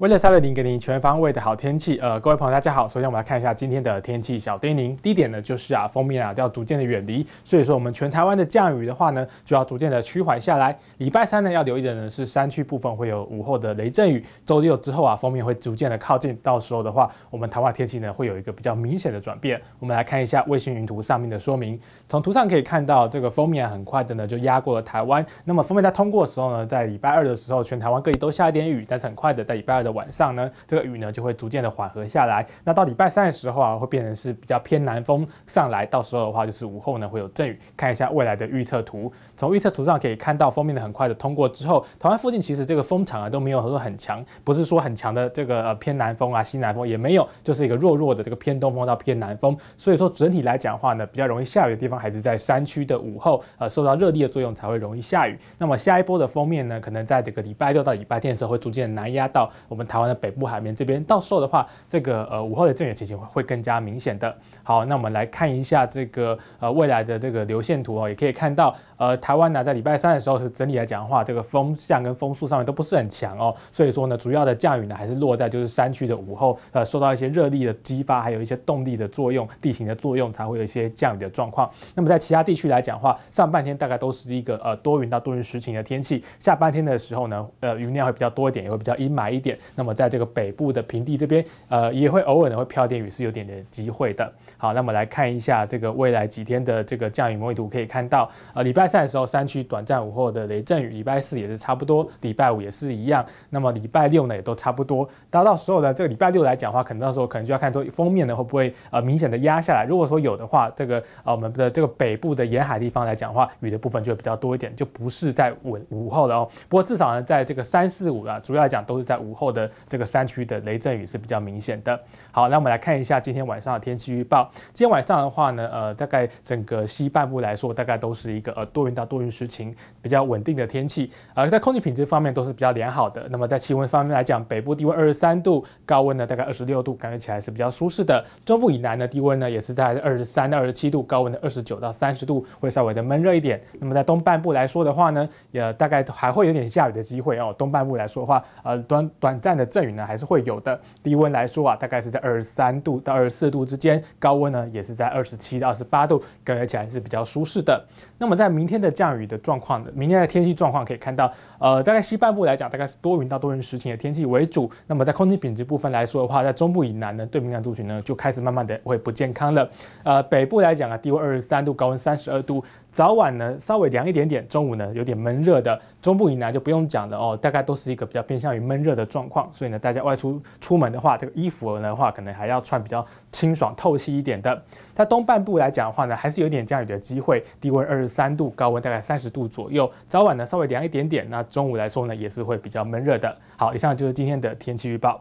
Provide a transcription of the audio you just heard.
为了三六零给您全方位的好天气，呃，各位朋友大家好。首先我们来看一下今天的天气小叮咛。第一点呢就是啊，封面啊要逐渐的远离，所以说我们全台湾的降雨的话呢，就要逐渐的趋缓下来。礼拜三呢要留意的呢是山区部分会有午后的雷阵雨。周六之后啊，封面会逐渐的靠近，到时候的话，我们台湾天气呢会有一个比较明显的转变。我们来看一下卫星云图上面的说明。从图上可以看到，这个封面很快的呢就压过了台湾。那么封面在通过的时候呢，在礼拜二的时候，全台湾各地都下一点雨，但是很快的在礼拜二的。晚上呢，这个雨呢就会逐渐的缓和下来。那到礼拜三的时候啊，会变成是比较偏南风上来。到时候的话，就是午后呢会有阵雨。看一下未来的预测图，从预测图上可以看到，封面的很快的通过之后，台湾附近其实这个风场啊都没有很多很强，不是说很强的这个偏南风啊、西南风也没有，就是一个弱弱的这个偏东风到偏南风。所以说整体来讲的话呢，比较容易下雨的地方还是在山区的午后，呃，受到热力的作用才会容易下雨。那么下一波的封面呢，可能在这个礼拜六到礼拜天的时候会逐渐南压到我们。我们台湾的北部、海面这边，到时候的话，这个呃午后的阵雨情形会更加明显的。好，那我们来看一下这个呃未来的这个流线图哦，也可以看到，呃台湾呢在礼拜三的时候是整体来讲的话，这个风向跟风速上面都不是很强哦，所以说呢，主要的降雨呢还是落在就是山区的午后，呃受到一些热力的激发，还有一些动力的作用、地形的作用才会有一些降雨的状况。那么在其他地区来讲的话，上半天大概都是一个呃多云到多云时晴的天气，下半天的时候呢，呃云量会比较多一点，也会比较阴霾一点。那么在这个北部的平地这边，呃，也会偶尔呢会飘点雨，是有点点机会的。好，那么来看一下这个未来几天的这个降雨模拟图，可以看到，呃，礼拜三的时候山区短暂午后的雷阵雨，礼拜四也是差不多，礼拜五也是一样。那么礼拜六呢，也都差不多。到到时候呢，这个礼拜六来讲的话，可能到时候可能就要看说封面呢会不会呃明显的压下来。如果说有的话，这个啊我们的这个北部的沿海地方来讲的话，雨的部分就会比较多一点，就不是在午午后了哦。不过至少呢，在这个三四五啊，主要来讲都是在午后的。这个山区的雷阵雨是比较明显的。好，那我们来看一下今天晚上的天气预报。今天晚上的话呢，呃，大概整个西半部来说，大概都是一个呃多云到多云时晴，比较稳定的天气。呃，在空气品质方面都是比较良好的。那么在气温方面来讲，北部低温二十三度，高温呢大概二十六度，感觉起来是比较舒适的。中部以南的低温呢也是在二十三到二十七度，高温的二十九到三十度，会稍微的闷热一点。那么在东半部来说的话呢，也大概还会有点下雨的机会哦。东半部来说的话，呃，短短。站的阵雨呢还是会有的，低温来说啊，大概是在二十三度到二十四度之间，高温呢也是在二十七到二十八度，感觉起来是比较舒适的。那么在明天的降雨的状况呢，明天的天气状况可以看到，呃，大概西半部来讲，大概是多云到多云时晴的天气为主。那么在空气品质部分来说的话，在中部以南呢，对敏感族群呢就开始慢慢的会不健康了。呃，北部来讲啊，低温二十三度，高温三十二度，早晚呢稍微凉一点点，中午呢有点闷热的。中部以南就不用讲了哦，大概都是一个比较偏向于闷热的状。况，所以呢，大家外出出门的话，这个衣服的话，可能还要穿比较清爽透气一点的。在东半部来讲的话呢，还是有点降雨的机会，低温二十三度，高温大概三十度左右，早晚呢稍微凉一点点，那中午来说呢，也是会比较闷热的。好，以上就是今天的天气预报。